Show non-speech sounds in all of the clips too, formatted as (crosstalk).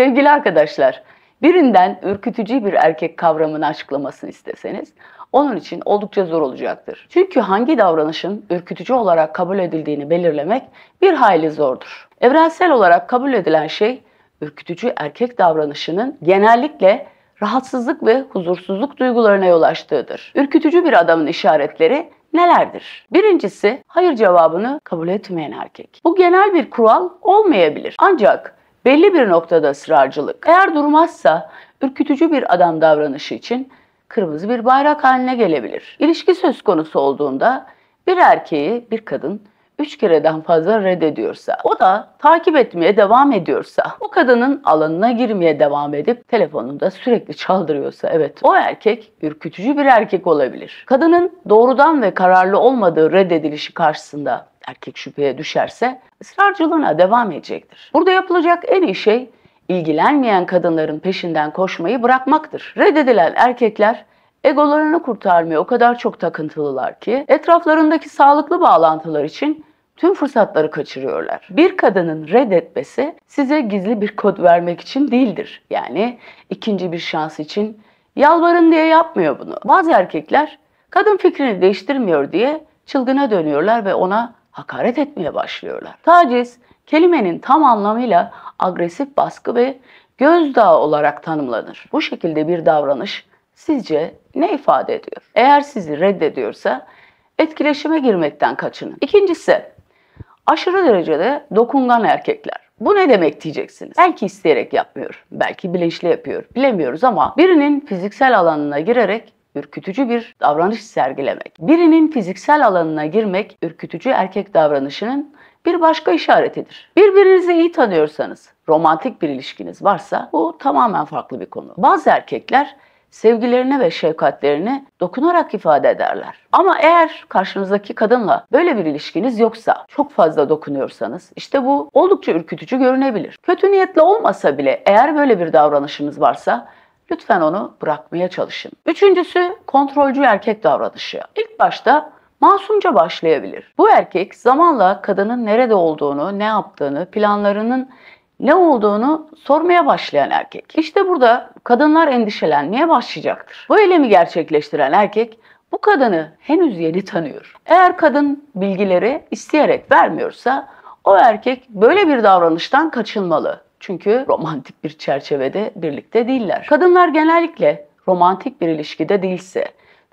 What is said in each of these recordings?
Sevgili arkadaşlar, birinden ürkütücü bir erkek kavramını açıklamasını isteseniz onun için oldukça zor olacaktır. Çünkü hangi davranışın ürkütücü olarak kabul edildiğini belirlemek bir hayli zordur. Evrensel olarak kabul edilen şey ürkütücü erkek davranışının genellikle rahatsızlık ve huzursuzluk duygularına yol açtığıdır. Ürkütücü bir adamın işaretleri nelerdir? Birincisi hayır cevabını kabul etmeyen erkek. Bu genel bir kural olmayabilir. Ancak belli bir noktada ısrarcılık. Eğer durmazsa ürkütücü bir adam davranışı için kırmızı bir bayrak haline gelebilir. İlişki söz konusu olduğunda bir erkeği bir kadın üç kereden fazla reddediyorsa, o da takip etmeye devam ediyorsa, o kadının alanına girmeye devam edip telefonunda sürekli çaldırıyorsa, evet o erkek ürkütücü bir erkek olabilir. Kadının doğrudan ve kararlı olmadığı reddedilişi karşısında erkek şüpheye düşerse ısrarcılığına devam edecektir. Burada yapılacak en iyi şey ilgilenmeyen kadınların peşinden koşmayı bırakmaktır. Reddedilen erkekler egolarını kurtarmaya o kadar çok takıntılılar ki etraflarındaki sağlıklı bağlantılar için tüm fırsatları kaçırıyorlar. Bir kadının reddetmesi size gizli bir kod vermek için değildir. Yani ikinci bir şans için yalvarın diye yapmıyor bunu. Bazı erkekler kadın fikrini değiştirmiyor diye çılgına dönüyorlar ve ona hakaret etmeye başlıyorlar. Taciz kelimenin tam anlamıyla agresif baskı ve gözdağı olarak tanımlanır. Bu şekilde bir davranış sizce ne ifade ediyor? Eğer sizi reddediyorsa etkileşime girmekten kaçının. İkincisi aşırı derecede dokungan erkekler. Bu ne demek diyeceksiniz. Belki isteyerek yapmıyor, belki bilinçli yapıyor, bilemiyoruz ama birinin fiziksel alanına girerek ürkütücü bir davranış sergilemek. Birinin fiziksel alanına girmek ürkütücü erkek davranışının bir başka işaretidir. Birbirinizi iyi tanıyorsanız, romantik bir ilişkiniz varsa bu tamamen farklı bir konu. Bazı erkekler sevgilerini ve şefkatlerini dokunarak ifade ederler. Ama eğer karşınızdaki kadınla böyle bir ilişkiniz yoksa, çok fazla dokunuyorsanız işte bu oldukça ürkütücü görünebilir. Kötü niyetli olmasa bile eğer böyle bir davranışınız varsa Lütfen onu bırakmaya çalışın. Üçüncüsü kontrolcü erkek davranışı. İlk başta masumca başlayabilir. Bu erkek zamanla kadının nerede olduğunu, ne yaptığını, planlarının ne olduğunu sormaya başlayan erkek. İşte burada kadınlar endişelenmeye başlayacaktır. Bu eylemi gerçekleştiren erkek bu kadını henüz yeni tanıyor. Eğer kadın bilgileri isteyerek vermiyorsa o erkek böyle bir davranıştan kaçınmalı. Çünkü romantik bir çerçevede birlikte değiller. Kadınlar genellikle romantik bir ilişkide değilse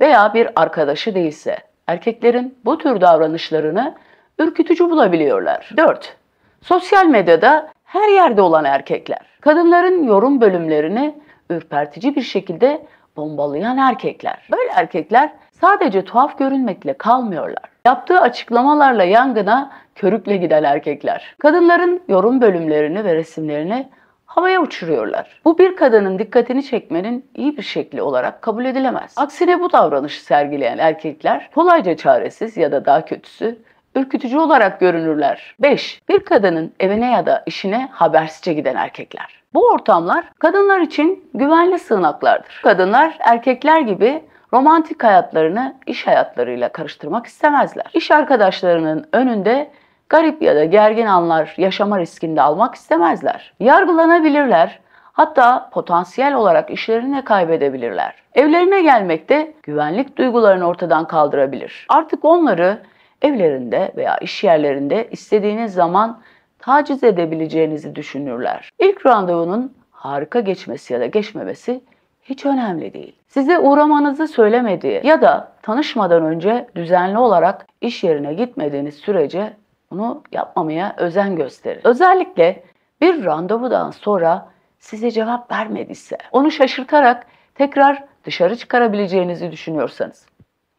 veya bir arkadaşı değilse erkeklerin bu tür davranışlarını ürkütücü bulabiliyorlar. 4. Sosyal medyada her yerde olan erkekler. Kadınların yorum bölümlerini ürpertici bir şekilde bombalayan erkekler. Böyle erkekler sadece tuhaf görünmekle kalmıyorlar. Yaptığı açıklamalarla yangına körükle giden erkekler. Kadınların yorum bölümlerini ve resimlerini havaya uçuruyorlar. Bu bir kadının dikkatini çekmenin iyi bir şekli olarak kabul edilemez. Aksine bu davranışı sergileyen erkekler kolayca çaresiz ya da daha kötüsü ürkütücü olarak görünürler. 5. Bir kadının evine ya da işine habersizce giden erkekler. Bu ortamlar kadınlar için güvenli sığınaklardır. Kadınlar erkekler gibi romantik hayatlarını iş hayatlarıyla karıştırmak istemezler. İş arkadaşlarının önünde garip ya da gergin anlar yaşama riskinde almak istemezler. Yargılanabilirler, hatta potansiyel olarak işlerini kaybedebilirler. Evlerine gelmekte güvenlik duygularını ortadan kaldırabilir. Artık onları evlerinde veya iş yerlerinde istediğiniz zaman taciz edebileceğinizi düşünürler. İlk randevunun harika geçmesi ya da geçmemesi hiç önemli değil. Size uğramanızı söylemediği ya da tanışmadan önce düzenli olarak iş yerine gitmediğiniz sürece bunu yapmamaya özen gösterin. Özellikle bir randevudan sonra size cevap vermediyse, onu şaşırtarak tekrar dışarı çıkarabileceğinizi düşünüyorsanız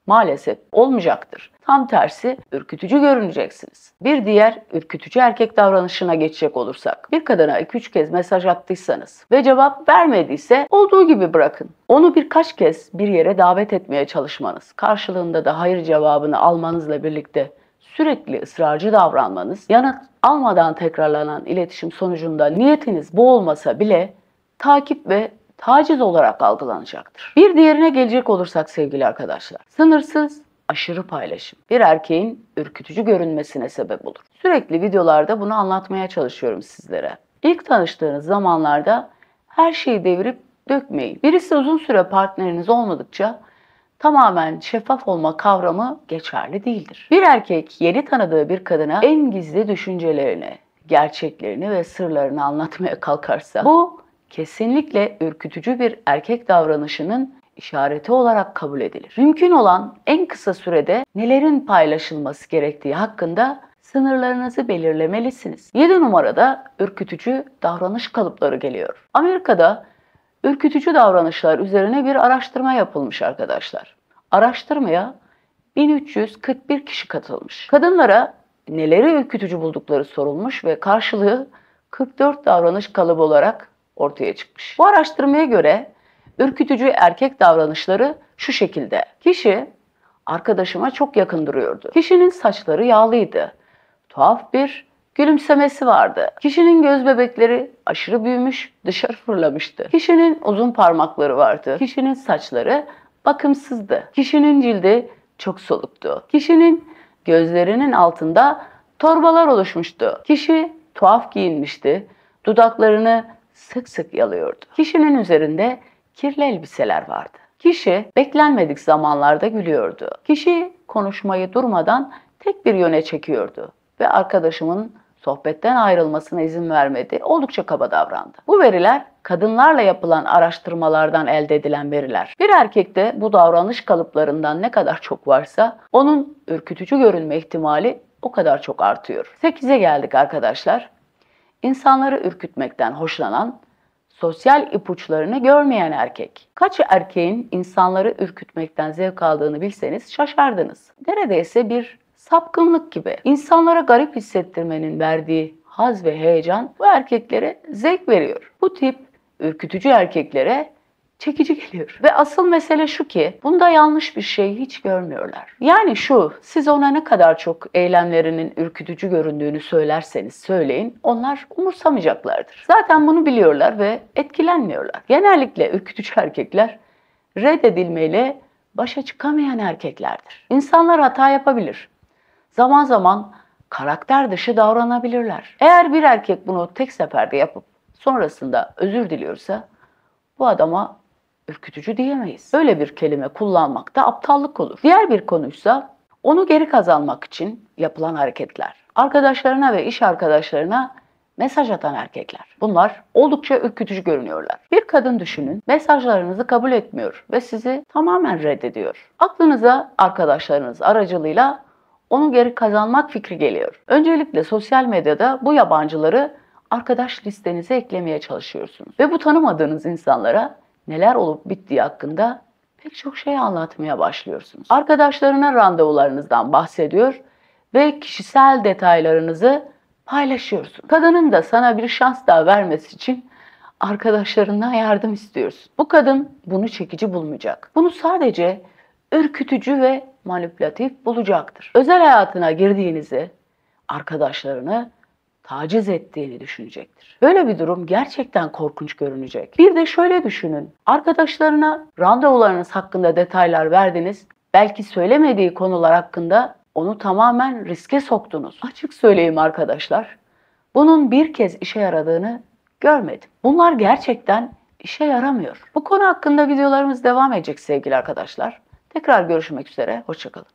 maalesef olmayacaktır. Tam tersi ürkütücü görüneceksiniz. Bir diğer ürkütücü erkek davranışına geçecek olursak. Bir kadına 2-3 kez mesaj attıysanız ve cevap vermediyse olduğu gibi bırakın. Onu birkaç kez bir yere davet etmeye çalışmanız, karşılığında da hayır cevabını almanızla birlikte sürekli ısrarcı davranmanız, yanıt almadan tekrarlanan iletişim sonucunda niyetiniz bu olmasa bile takip ve taciz olarak algılanacaktır. Bir diğerine gelecek olursak sevgili arkadaşlar. Sınırsız aşırı paylaşım bir erkeğin ürkütücü görünmesine sebep olur. Sürekli videolarda bunu anlatmaya çalışıyorum sizlere. İlk tanıştığınız zamanlarda her şeyi devirip dökmeyin. Birisi uzun süre partneriniz olmadıkça tamamen şeffaf olma kavramı geçerli değildir. Bir erkek yeni tanıdığı bir kadına en gizli düşüncelerini, gerçeklerini ve sırlarını anlatmaya kalkarsa bu kesinlikle ürkütücü bir erkek davranışının işareti olarak kabul edilir. Mümkün olan en kısa sürede nelerin paylaşılması gerektiği hakkında sınırlarınızı belirlemelisiniz. 7 numarada ürkütücü davranış kalıpları geliyor. Amerika'da ürkütücü davranışlar üzerine bir araştırma yapılmış arkadaşlar. Araştırmaya 1341 kişi katılmış. Kadınlara neleri ürkütücü buldukları sorulmuş ve karşılığı 44 davranış kalıbı olarak ortaya çıkmış. Bu araştırmaya göre ürkütücü erkek davranışları şu şekilde. Kişi arkadaşıma çok yakın duruyordu. Kişinin saçları yağlıydı. Tuhaf bir gülümsemesi vardı. Kişinin göz bebekleri aşırı büyümüş, dışarı fırlamıştı. Kişinin uzun parmakları vardı. Kişinin saçları bakımsızdı. Kişinin cildi çok soluktu. Kişinin gözlerinin altında torbalar oluşmuştu. Kişi tuhaf giyinmişti. Dudaklarını sık sık yalıyordu. Kişinin üzerinde kirli elbiseler vardı. Kişi beklenmedik zamanlarda gülüyordu. Kişi konuşmayı durmadan tek bir yöne çekiyordu ve arkadaşımın sohbetten ayrılmasına izin vermedi. Oldukça kaba davrandı. Bu veriler kadınlarla yapılan araştırmalardan elde edilen veriler. Bir erkekte bu davranış kalıplarından ne kadar çok varsa onun ürkütücü görünme ihtimali o kadar çok artıyor. 8'e geldik arkadaşlar insanları ürkütmekten hoşlanan, sosyal ipuçlarını görmeyen erkek. Kaç erkeğin insanları ürkütmekten zevk aldığını bilseniz şaşardınız. Neredeyse bir sapkınlık gibi. İnsanlara garip hissettirmenin verdiği haz ve heyecan bu erkeklere zevk veriyor. Bu tip ürkütücü erkeklere çekici geliyor. Ve asıl mesele şu ki bunda yanlış bir şey hiç görmüyorlar. Yani şu siz ona ne kadar çok eylemlerinin ürkütücü göründüğünü söylerseniz söyleyin onlar umursamayacaklardır. Zaten bunu biliyorlar ve etkilenmiyorlar. Genellikle ürkütücü (laughs) erkekler reddedilmeyle başa çıkamayan erkeklerdir. İnsanlar hata yapabilir. Zaman zaman karakter dışı davranabilirler. Eğer bir erkek bunu tek seferde yapıp sonrasında özür diliyorsa bu adama ürkütücü diyemeyiz. Böyle bir kelime kullanmak da aptallık olur. Diğer bir konuysa onu geri kazanmak için yapılan hareketler. Arkadaşlarına ve iş arkadaşlarına mesaj atan erkekler. Bunlar oldukça ürkütücü görünüyorlar. Bir kadın düşünün, mesajlarınızı kabul etmiyor ve sizi tamamen reddediyor. Aklınıza arkadaşlarınız aracılığıyla onu geri kazanmak fikri geliyor. Öncelikle sosyal medyada bu yabancıları arkadaş listenize eklemeye çalışıyorsunuz ve bu tanımadığınız insanlara neler olup bittiği hakkında pek çok şey anlatmaya başlıyorsunuz. Arkadaşlarına randevularınızdan bahsediyor ve kişisel detaylarınızı paylaşıyorsun. Kadının da sana bir şans daha vermesi için arkadaşlarından yardım istiyorsun. Bu kadın bunu çekici bulmayacak. Bunu sadece ürkütücü ve manipülatif bulacaktır. Özel hayatına girdiğinizi arkadaşlarını taciz ettiğini düşünecektir. Böyle bir durum gerçekten korkunç görünecek. Bir de şöyle düşünün. Arkadaşlarına randevularınız hakkında detaylar verdiniz. Belki söylemediği konular hakkında onu tamamen riske soktunuz. Açık söyleyeyim arkadaşlar. Bunun bir kez işe yaradığını görmedim. Bunlar gerçekten işe yaramıyor. Bu konu hakkında videolarımız devam edecek sevgili arkadaşlar. Tekrar görüşmek üzere, hoşçakalın.